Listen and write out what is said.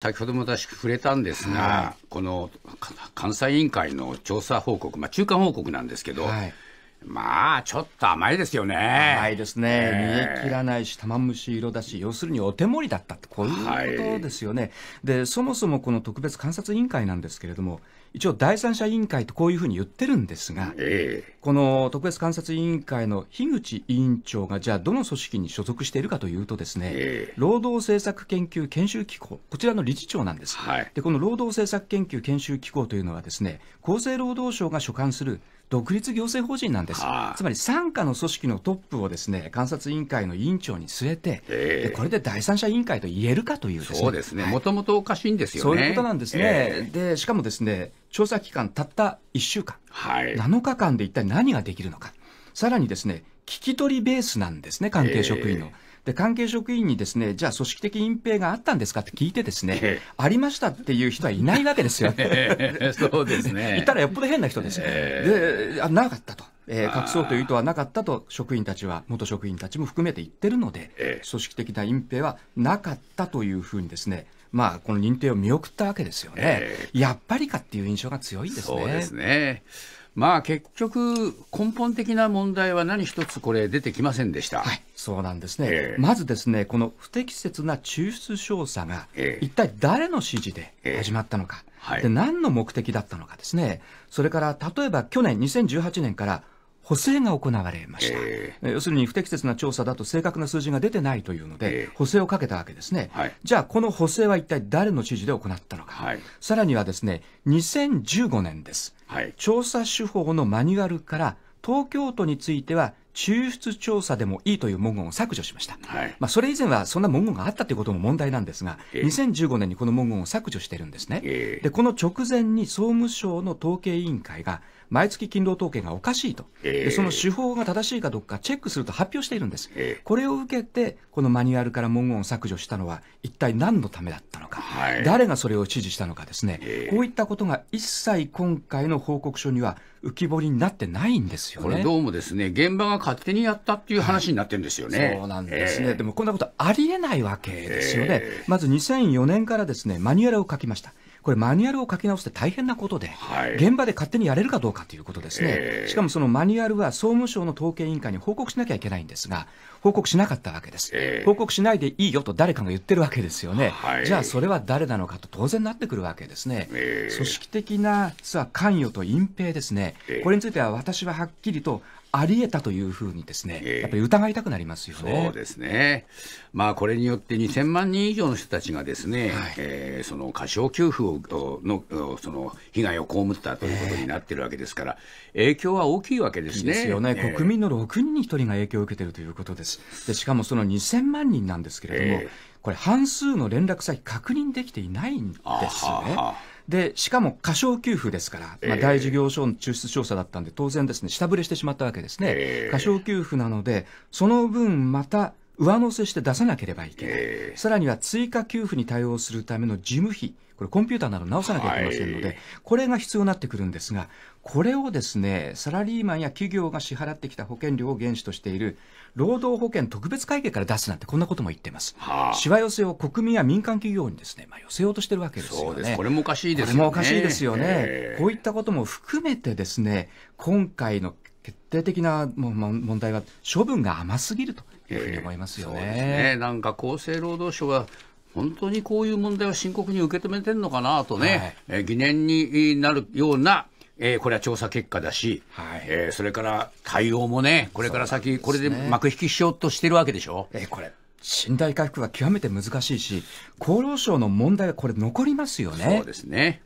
先ほども私触れたんですが、はい、この監査委員会の調査報告、まあ、中間報告なんですけど、はいまあ、ちょっと甘いですよね。甘いですね。煮え切らないし、玉虫色だし、要するにお手盛りだったって、こういうことですよね、はい、で、そもそもこの特別監察委員会なんですけれども、一応、第三者委員会とこういうふうに言ってるんですが、えー、この特別監察委員会の樋口委員長が、じゃあ、どの組織に所属しているかというと、ですね、えー、労働政策研究研修機構、こちらの理事長なんです、はい、でこの労働政策研究研修機構というのは、ですね厚生労働省が所管する独立行政法人なんです、つまり傘下の組織のトップをですね監察委員会の委員長に据えて、えー、これで第三者委員会と言えるかというですね、そうですね、もともとおかしいんですよね。そういうことなんですね、えー、でしかもですね調査期間たった1週間、はい、7日間で一体何ができるのか、さらにですね聞き取りベースなんですね、関係職員の。えーで関係職員にですねじゃあ組織的隠蔽があったんですかって聞いてですね、ええ、ありましたっていう人はいないわけですよね。そうですね。言ったらよっぽど変な人ですよ。であなかったと。えー、隠そうという意図はなかったと職員たちは元職員たちも含めて言ってるので、組織的な隠蔽はなかったというふうにですねまあこの認定を見送ったわけですよね、やっぱりかっていう印象が強いんですね。そうですねまあ結局、根本的な問題は何一つこれ出てきませんでした。はい、そうなんですね、えー、まずですね、この不適切な抽出調査が、一体誰の指示で始まったのか、えーえーはい、で、何の目的だったのかですね、それから例えば去年2018年から、補正が行われました、えー、要するに不適切な調査だと正確な数字が出てないというので、えー、補正をかけたわけですね、はい、じゃあこの補正は一体誰の指示で行ったのか、はい、さらにはですね2015年です、はい、調査手法のマニュアルから東京都については抽出調査でもいいという文言を削除しました、はい、まあ、それ以前はそんな文言があったということも問題なんですが、2015年にこの文言を削除してるんですね、でこの直前に総務省の統計委員会が、毎月勤労統計がおかしいと、でその手法が正しいかどうかチェックすると発表しているんです、これを受けて、このマニュアルから文言を削除したのは、一体何のためだったのか、はい、誰がそれを指示したのかですね、こういったことが一切今回の報告書には浮き彫りになってないんですよね。これどうもですね現場が勝手にやったっていう話になってるんですよね。はい、そうなんですね、えー、でもこんなことありえないわけですよね。えー、まず2004年からですね、マニュアルを書きました。これ、マニュアルを書き直って大変なことで、はい、現場で勝手にやれるかどうかということですね、えー、しかもそのマニュアルは総務省の統計委員会に報告しなきゃいけないんですが、報告しなかったわけです、えー、報告しないでいいよと誰かが言ってるわけですよね、はい、じゃあそれは誰なのかと当然なってくるわけですね、えー、組織的な実は関与と隠蔽ですね、これについては私ははっきりとありえたというふうにですね、やっぱり疑いたくなりますよね。そうですね。まあこれによって2000万人以上の人たちがですね、はい、えー、その過少給付をのその被害を被ったということになってるわけですから、えー、影響は大きいわけですね。ですよね。えー、国民の6人に1人が影響を受けてるということです。でしかもその2000万人なんですけれども、えー、これ半数の連絡先確認できていないんですね。ははでしかも過少給付ですから、まあ、大事業所の抽出調査だったんで、当然ですね、下振れしてしまったわけですね。過少給付なので、その分また上乗せして出さなければいけない、えー、さらには追加給付に対応するための事務費、これ、コンピューターなど直さなきゃいけませんので、はい、これが必要になってくるんですが、これをですねサラリーマンや企業が支払ってきた保険料を原資としている労働保険特別会計から出すなんて、こんなことも言ってます、しわ寄せを国民や民間企業にですね、まあ、寄せようとしてるわけですよね。これもおかしいですよね。これもおかしいですよね、こういったことも含めて、ですね今回の決定的な問題は処分が甘すぎるというふうに思いますよね。えー、ねなんか厚生労働省は本当にこういう問題を深刻に受け止めてるのかなとね、はい、えー、疑念になるような、えー、これは調査結果だし、はいえー、それから対応もね、これから先、これで幕引きしようとしてるわけでしょ。えー、これ信頼回復は極めて難しいし、厚労省の問題はこれ、残りますよね。そうですね